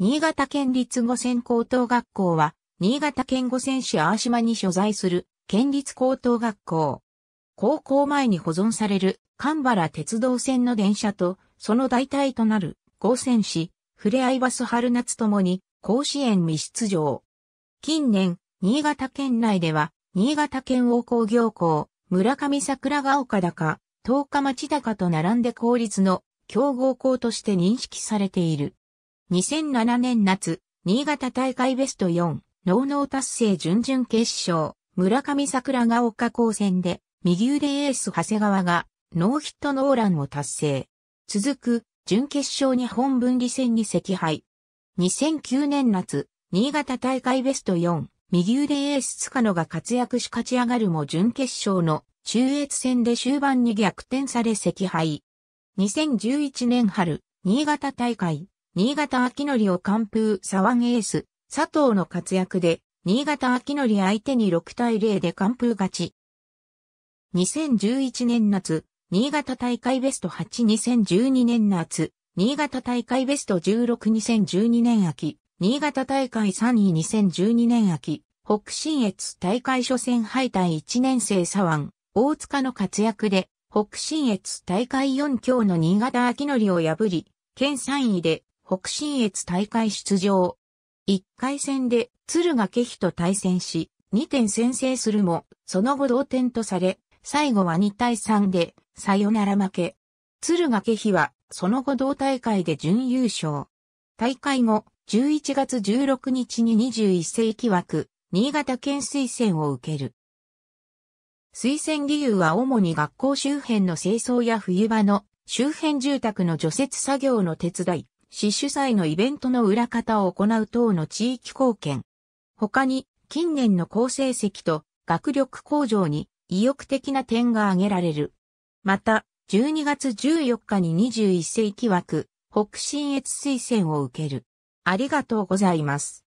新潟県立五線高等学校は、新潟県五線市淡島に所在する県立高等学校。高校前に保存される神原鉄道線の電車と、その代替となる五線市、ふれあいバス春夏ともに甲子園未出場。近年、新潟県内では、新潟県王工業校、村上桜ヶ丘高、十日町高と並んで公立の競合校として認識されている。2007年夏、新潟大会ベスト4、ノーノー達成準々決勝、村上桜が丘高戦で、右腕エース長谷川が、ノーヒットノーランを達成。続く、準決勝日本分離戦に赤敗。2009年夏、新潟大会ベスト4、右腕エース塚野が活躍し勝ち上がるも準決勝の中越戦で終盤に逆転され赤敗。2011年春、新潟大会、新潟秋りを完封沢ゲエース、佐藤の活躍で、新潟秋り相手に6対0で完封勝ち。2011年夏、新潟大会ベスト82012年夏、新潟大会ベスト162012年秋、新潟大会3位2012年秋、北信越大会初戦敗退1年生左腕、大塚の活躍で、北信越大会4強の新潟秋りを破り、県3位で北信越大会出場。1回戦で敦賀気比と対戦し、2点先制するも、その後同点とされ、最後は2対3で、さよなら負け。敦賀気比は、その後同大会で準優勝。大会後、11月16日に21世紀枠、新潟県推薦を受ける。推薦理由は主に学校周辺の清掃や冬場の周辺住宅の除雪作業の手伝い、市主催のイベントの裏方を行う等の地域貢献。他に、近年の好成績と学力向上に意欲的な点が挙げられる。また、12月14日に21世紀枠、北信越推薦を受ける。ありがとうございます。